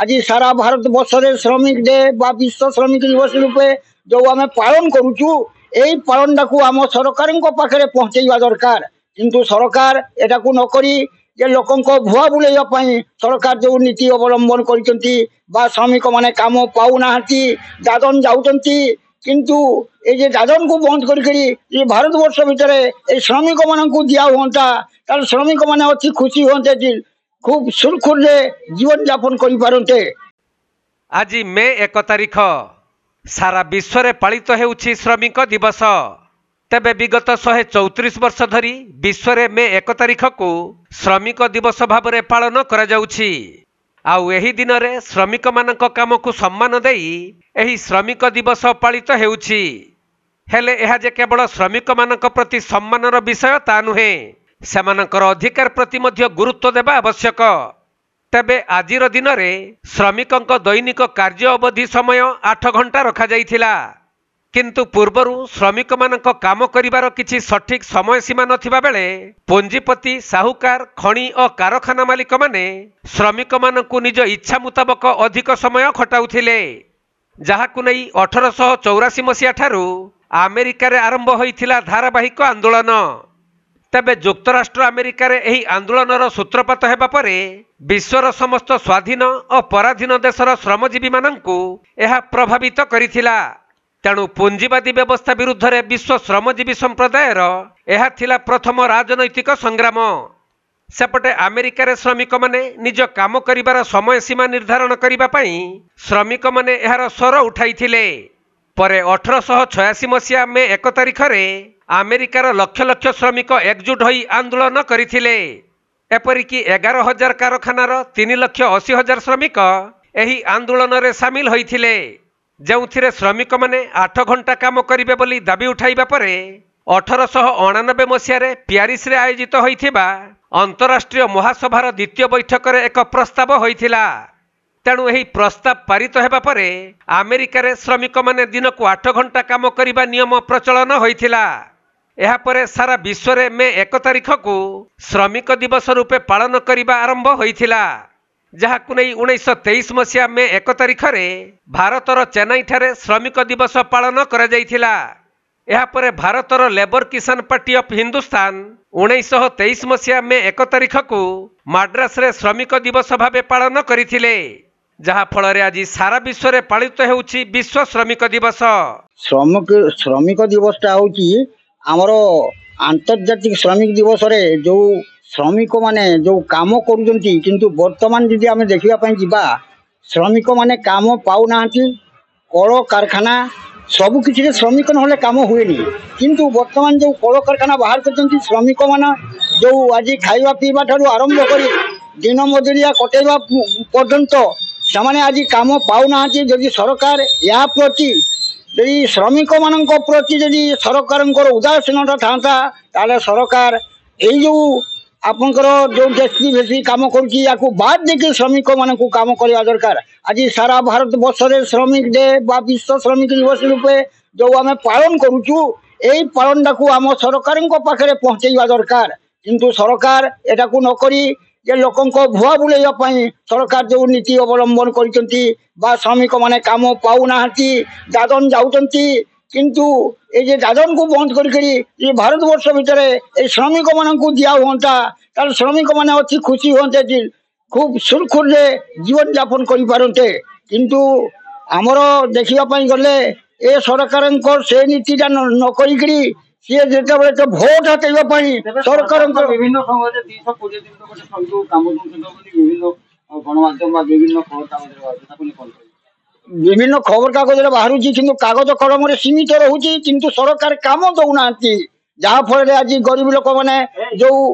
আজ সারা ভারতবর্ষের ডে বা বিশ্ব শ্রমিক দিবস রূপে যে আমি পালন করুছু এই পালনটাকে আম সরকারଙ୍କ পাখে পৌঁছাইবা দরকার কিন্তু সরকার এটা কু নকরি যে ଲୋକଙ୍କ ଭୁଆ সরকার যে নীতি অবলম্বন করছেন বা শ্রমিক মানে কাম পাও ପାଉନାହାନ୍ତି দাদন ଯାଉଛନ୍ତି কিন্তু এই যে দাদন কু বন্ধ করি করি যে ভারতবর্ষ ভিতরে এই শ্রমিক মানুষ দিয়া হুঁতা তাহলে শ্রমিক মানে অতি খুশি হুঁতে ଖୁବ ସୁରୁଖୁରୁରେ ଜୀବନଯାପନ କରିପାରନ୍ତେ ଆଜି ମେ ଏକ ତାରିଖ ସାରା ବିଶ୍ୱରେ ପାଳିତ ହେଉଛି ଶ୍ରମିକ ଦିବସ ତେବେ ବିଗତ ଶହେ ଚଉତିରିଶ ବର୍ଷ ଧରି ବିଶ୍ୱରେ ମେ ଏକ ତାରିଖକୁ ଶ୍ରମିକ ଦିବସ ଭାବରେ ପାଳନ କରାଯାଉଛି ଆଉ ଏହି ଦିନରେ ଶ୍ରମିକମାନଙ୍କ କାମକୁ ସମ୍ମାନ ଦେଇ ଏହି ଶ୍ରମିକ ଦିବସ ପାଳିତ ହେଉଛି ହେଲେ ଏହା ଯେ କେବଳ ଶ୍ରମିକମାନଙ୍କ ପ୍ରତି ସମ୍ମାନର ବିଷୟ ତା ନୁହେଁ ସେମାନଙ୍କର ଅଧିକାର ପ୍ରତି ମଧ୍ୟ ଗୁରୁତ୍ୱ ଦେବା ଆବଶ୍ୟକ ତେବେ ଆଜିର ଦିନରେ ଶ୍ରମିକଙ୍କ ଦୈନିକ କାର୍ଯ୍ୟ ଅବଧି ସମୟ ଆଠ ଘଣ୍ଟା ରଖାଯାଇଥିଲା କିନ୍ତୁ ପୂର୍ବରୁ ଶ୍ରମିକମାନଙ୍କ କାମ କରିବାର କିଛି ସଠିକ୍ ସମୟସୀମା ନଥିବା ବେଳେ ପୁଞ୍ଜିପତି ସାହୁକାର ଖଣି ଓ କାରଖାନା ମାଲିକମାନେ ଶ୍ରମିକମାନଙ୍କୁ ନିଜ ଇଚ୍ଛା ମୁତାବକ ଅଧିକ ସମୟ ଖଟାଉଥିଲେ ଯାହାକୁ ନେଇ ଅଠରଶହ ଚଉରାଶୀ ମସିହାଠାରୁ ଆମେରିକାରେ ଆରମ୍ଭ ହୋଇଥିଲା ଧାରାବାହିକ ଆନ୍ଦୋଳନ ତେବେ ଯୁକ୍ତରାଷ୍ଟ୍ର ଆମେରିକାରେ ଏହି ଆନ୍ଦୋଳନର ସୂତ୍ରପାତ ହେବା ପରେ ବିଶ୍ୱର ସମସ୍ତ ସ୍ୱାଧୀନ ଓ ପରାଧୀନ ଦେଶର ଶ୍ରମଜୀବୀମାନଙ୍କୁ ଏହା ପ୍ରଭାବିତ କରିଥିଲା ତେଣୁ ପୁଞ୍ଜିବାଦୀ ବ୍ୟବସ୍ଥା ବିରୁଦ୍ଧରେ ବିଶ୍ୱ ଶ୍ରମଜୀବୀ ସମ୍ପ୍ରଦାୟର ଏହା ଥିଲା ପ୍ରଥମ ରାଜନୈତିକ ସଂଗ୍ରାମ ସେପଟେ ଆମେରିକାରେ ଶ୍ରମିକମାନେ ନିଜ କାମ କରିବାର ସମୟସୀମା ନିର୍ଦ୍ଧାରଣ କରିବା ପାଇଁ ଶ୍ରମିକମାନେ ଏହାର ସ୍ୱର ଉଠାଇଥିଲେ ପରେ ଅଠରଶହ ଛୟାଅଶୀ ମସିହା ମେ ଏକ ତାରିଖରେ ଆମେରିକାର ଲକ୍ଷ ଲକ୍ଷ ଶ୍ରମିକ ଏକଜୁଟ ହୋଇ ଆନ୍ଦୋଳନ କରିଥିଲେ ଏପରିକି ଏଗାର ହଜାର କାରଖାନାର ତିନି ଲକ୍ଷ ଅଶୀ ହଜାର ଶ୍ରମିକ ଏହି ଆନ୍ଦୋଳନରେ ସାମିଲ ହୋଇଥିଲେ ଯେଉଁଥିରେ ଶ୍ରମିକମାନେ ଆଠ ଘଣ୍ଟା କାମ କରିବେ ବୋଲି ଦାବି ଉଠାଇବା ପରେ ଅଠରଶହ ଅଣାନବେ ମସିହାରେ ପ୍ୟାରିସରେ ଆୟୋଜିତ ହୋଇଥିବା ଅନ୍ତରାଷ୍ଟ୍ରୀୟ ମହାସଭାର ଦ୍ୱିତୀୟ ବୈଠକରେ ଏକ ପ୍ରସ୍ତାବ ହୋଇଥିଲା ତେଣୁ ଏହି ପ୍ରସ୍ତାବ ପାରିତ ହେବା ପରେ ଆମେରିକାରେ ଶ୍ରମିକମାନେ ଦିନକୁ ଆଠ ଘଣ୍ଟା କାମ କରିବା ନିୟମ ପ୍ରଚଳନ ହୋଇଥିଲା ଏହାପରେ ସାରା ବିଶ୍ୱରେ ମେ ଏକ ତାରିଖକୁ ଶ୍ରମିକ ଦିବସ ରୂପେ ପାଳନ କରିବା ଆରମ୍ଭ ହୋଇଥିଲା ଯାହାକୁ ନେଇ ଉଣେଇଶହ ତେଇଶ ମସିହା ମେ ଏକ ତାରିଖରେ ଭାରତର ଚେନ୍ନାଇଠାରେ ଶ୍ରମିକ ଦିବସ ପାଳନ କରାଯାଇଥିଲା ଏହାପରେ ଭାରତର labour Kisan party of Hindustan ଉଣେଇଶହ ତେଇଶ ମସିହା ମେ ଏକ ତାରିଖକୁ ମାଡ୍ରାସରେ ଶ୍ରମିକ ଦିବସ ଭାବେ ପାଳନ କରିଥିଲେ ଯାହାଫଳରେ ଆଜି ସାରା ବିଶ୍ୱରେ ପାଳିତ ହେଉଛି ବିଶ୍ୱ ଶ୍ରମିକ ଦିବସ ଶ୍ରମିକ ଦିବସଟା ହେଉଛି ଆମର ଆନ୍ତର୍ଜାତିକ ଶ୍ରମିକ ଦିବସରେ ଯେଉଁ ଶ୍ରମିକମାନେ ଯେଉଁ କାମ କରୁଛନ୍ତି କିନ୍ତୁ ବର୍ତ୍ତମାନ ଯଦି ଆମେ ଦେଖିବା ପାଇଁ ଯିବା ଶ୍ରମିକମାନେ କାମ ପାଉନାହାନ୍ତି କଳକାରଖାନା ସବୁକିଛିରେ ଶ୍ରମିକ ନହେଲେ କାମ ହୁଏନି କିନ୍ତୁ ବର୍ତ୍ତମାନ ଯେଉଁ କଳକାରଖାନା ବାହାର କରିଛନ୍ତି ଶ୍ରମିକମାନେ ଯେଉଁ ଆଜି ଖାଇବା ପିଇବା ଠାରୁ ଆରମ୍ଭ କରି ଦିନ ମଜୁରିଆ କଟେଇବା ପର୍ଯ୍ୟନ୍ତ ସେମାନେ ଆଜି କାମ ପାଉନାହାନ୍ତି ଯଦି ସରକାର ଏହା ପ୍ରତି ଯଦି ଶ୍ରମିକମାନଙ୍କ ପ୍ରତି ଯଦି ସରକାରଙ୍କର ଉଦାସୀନତା ଥାଆନ୍ତା ତାହେଲେ ସରକାର ଏଇ ଯେଉଁ ଆପଣଙ୍କର ଯେଉଁ ଜେସିବି ଫେସି କାମ କରୁଛି ୟାକୁ ବାଦ୍ ଦେଇକି ଶ୍ରମିକମାନଙ୍କୁ କାମ କରିବା ଦରକାର ଆଜି ସାରା ଭାରତ ବର୍ଷରେ ଶ୍ରମିକ ଡେ ବା ବିଶ୍ୱ ଶ୍ରମିକ ଦିବସ ରୂପେ ଯେଉଁ ଆମେ ପାଳନ କରୁଛୁ ଏଇ ପାଳନଟାକୁ ଆମ ସରକାରଙ୍କ ପାଖରେ ପହଞ୍ଚେଇବା ଦରକାର କିନ୍ତୁ ସରକାର ଏଟାକୁ ନକରି যে ଯେ ଲୋକଙ୍କ ଭୁଆ সরকার যে নীতি অবলম্বন করছেন বা শ্রমিক মানে কাম পাও না দাদন যাচ্ছেন কিন্তু এই যে দাদন কু বন্ধ করি যে ভারতবর্ষ ভিতরে এই শ্রমিক মানুষ দিয়া হুঁতা তাহলে শ্রমিক মানে অতি খুশি হুঁতে খুব সুরখুরে জীবনযাপন করে পারতে কিন্তু আমার দেখা গলে এ সরকারঙ্কর সে নীতিটা নকরি ସିଏ ଯେତେବେଳେ ତ ଭୋଟ ହାତେଇବା ପାଇଁ ସରକାରଙ୍କ ବିଭିନ୍ନ ସମୟରେ ଦୁଇଶହ କୋଡ଼ିଏ ଦିନ ଗୋଟେ ସଙ୍ଗକୁ କାମ ଦେଉଛନ୍ତି ବିଭିନ୍ନ ଗଣମାଧ୍ୟମ ବା ବିଭିନ୍ନ ଖବରକାଗଜରେ ବାହାରୁଛି ବିଭିନ୍ନ ଖବରକାଗଜରେ ବାହାରୁଛି କିନ୍ତୁ କାଗଜ କଳମରେ ସୀମିତ ରହୁଛି କିନ୍ତୁ ସରକାର କାମ ଦଉନାହାନ୍ତି ଯାହାଫଳରେ ଆଜି ଗରିବ ଲୋକମାନେ ଯୋଉ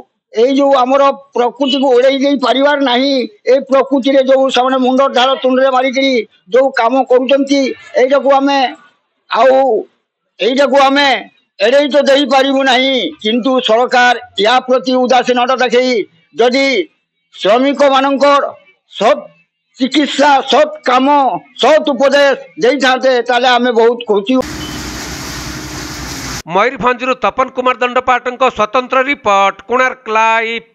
ଏଇ ଯୋଉ ଆମର ପ୍ରକୃତିକୁ ଓଡେଇ ଦେଇ ପାରିବାର ନାହିଁ ଏଇ ପ୍ରକୃତିରେ ଯୋଉ ସେମାନେ ମୁଣ୍ଡ ଢାଳ ତୁଣ୍ଡରେ ମାରିକିରି ଯୋଉ କାମ କରୁଛନ୍ତି ଏଇଟାକୁ ଆମେ ଆଉ ଏଇଟାକୁ ଆମେ एड़े तो दे पारू ना किंतु सरकार या प्रति उदासीनता देखे जदि श्रमिक मान सब चिकित्सा सब कम सत् उपदेश ताले आम बहुत खुशी मयूरभ तपन कुमार दंडपाठ स्वतंत्र रिपोर्ट कोणार्क लाइव